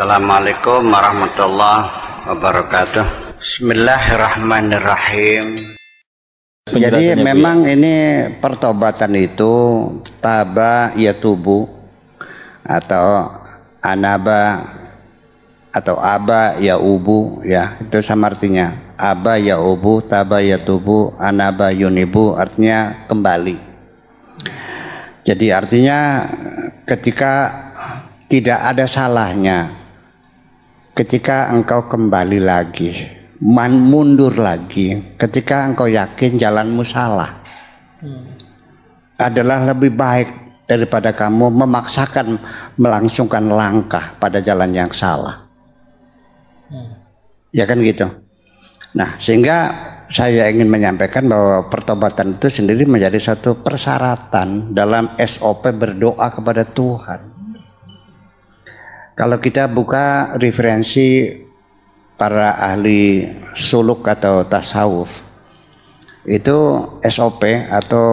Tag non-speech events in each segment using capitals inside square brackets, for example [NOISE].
Assalamualaikum warahmatullahi wabarakatuh. Bismillahirrahmanirrahim. Jadi memang ini pertobatan itu taba ya tubuh atau anaba atau aba ya ubu ya itu sama artinya aba ya ubu taba ya tubuh anaba yunibu artinya kembali jadi artinya ketika tidak ada salahnya ketika engkau kembali lagi man mundur lagi ketika engkau yakin jalanmu salah hmm. adalah lebih baik daripada kamu memaksakan melangsungkan langkah pada jalan yang salah hmm. ya kan gitu nah sehingga saya ingin menyampaikan bahwa pertobatan itu sendiri menjadi satu persyaratan dalam SOP berdoa kepada Tuhan kalau kita buka referensi para ahli suluk atau tasawuf, itu SOP atau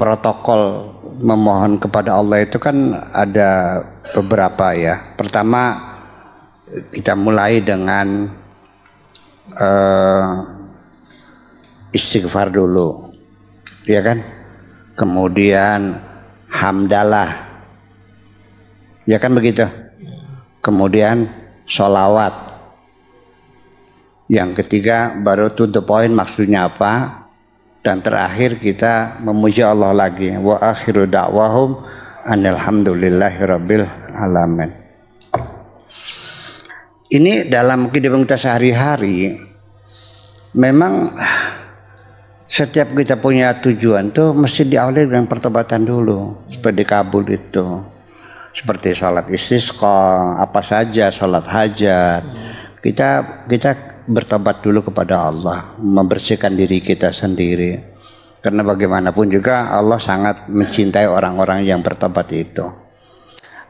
protokol memohon kepada Allah itu kan ada beberapa ya. Pertama kita mulai dengan uh, istighfar dulu, ya kan? Kemudian hamdalah, ya kan begitu? kemudian sholawat yang ketiga baru to the point maksudnya apa dan terakhir kita memuji Allah lagi wa akhiru da'wahum anilhamdulillahi rabbil alamin ini dalam kehidupan kita sehari-hari memang setiap kita punya tujuan tuh mesti diawali dengan pertobatan dulu seperti kabul itu seperti sholat istisqa, apa saja, sholat hajat. Kita kita bertobat dulu kepada Allah, membersihkan diri kita sendiri. Karena bagaimanapun juga Allah sangat mencintai orang-orang yang bertobat itu.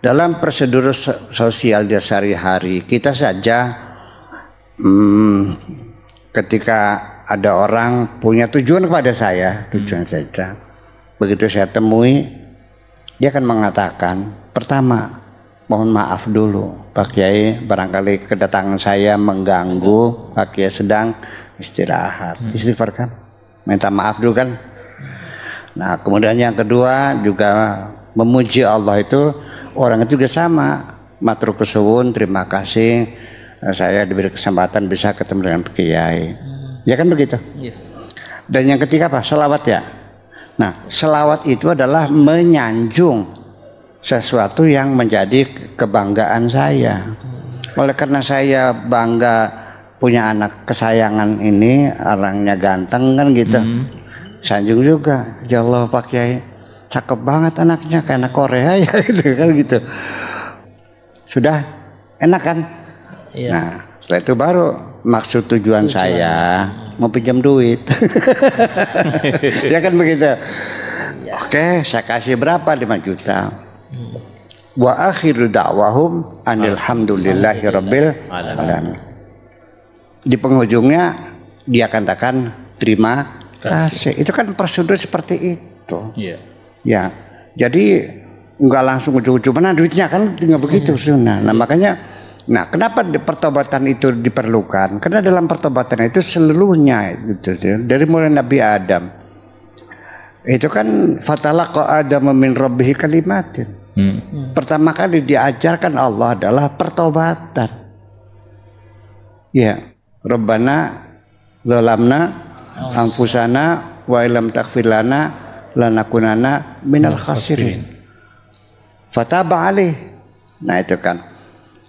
Dalam prosedur sosial dia sehari-hari, kita saja hmm, ketika ada orang punya tujuan kepada saya, tujuan hmm. Begitu saya temui, dia akan mengatakan pertama mohon maaf dulu Pak Kiai barangkali kedatangan saya mengganggu Pak Kiai sedang istirahat hmm. istighfar kan minta maaf dulu kan nah kemudian yang kedua juga memuji Allah itu orang itu juga sama matur kesuwun terima kasih eh, saya diberi kesempatan bisa ketemu dengan Pak Kiai hmm. ya kan begitu iya. dan yang ketiga apa salawat ya Nah, selawat itu adalah menyanjung sesuatu yang menjadi kebanggaan saya. Oleh karena saya bangga punya anak kesayangan ini, orangnya ganteng kan gitu. Hmm. Sanjung juga, ya Allah Pak Kiai, cakep banget anaknya karena Korea [LAUGHS] ya gitu kan gitu. Sudah enak kan? Iya. Nah, setelah itu baru maksud tujuan, tujuan. saya mau pinjam duit. [LAUGHS] ya kan begitu. Iya. Oke, saya kasih berapa? 5 juta. Hmm. Wa akhiru da'wahum alhamdulillahi rabbil alamin. Di penghujungnya dia katakan terima kasih. Itu kan prosedur seperti itu. Iya. Ya. Jadi nggak langsung ujung-ujung mana duitnya kan nggak begitu hmm. Iya. sunnah. Nah iya. makanya Nah, kenapa pertobatan itu diperlukan? Karena dalam pertobatan itu seluruhnya gitu, dari mulai Nabi Adam. Itu kan fatalah kok ada memin robihi kalimatin. Hmm. Pertama kali diajarkan Allah adalah pertobatan. Ya, Rabbana zalamna angpusana, wa ilam takfilana, lanakunana minal khasirin. Fataba alih. Nah itu kan.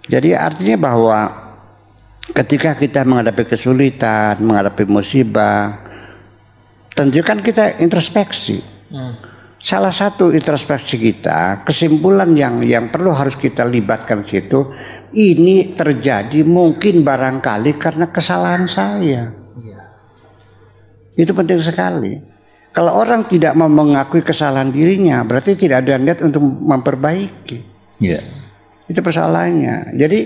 Jadi artinya bahwa ketika kita menghadapi kesulitan, menghadapi musibah, tentu kan kita introspeksi. Hmm. Salah satu introspeksi kita, kesimpulan yang yang perlu harus kita libatkan situ, ini terjadi mungkin barangkali karena kesalahan saya. Yeah. Itu penting sekali. Kalau orang tidak mau mengakui kesalahan dirinya, berarti tidak ada niat untuk memperbaiki. Yeah. Itu persoalannya. Jadi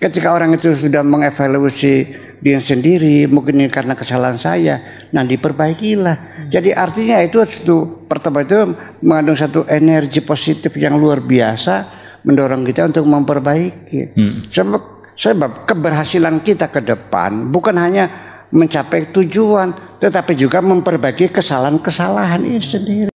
ketika orang itu sudah mengevaluasi diri sendiri, mungkin ini karena kesalahan saya, nah diperbaikilah. Jadi artinya itu satu pertama itu mengandung satu energi positif yang luar biasa mendorong kita untuk memperbaiki. Hmm. Sebab, sebab keberhasilan kita ke depan bukan hanya mencapai tujuan, tetapi juga memperbaiki kesalahan-kesalahan ini sendiri.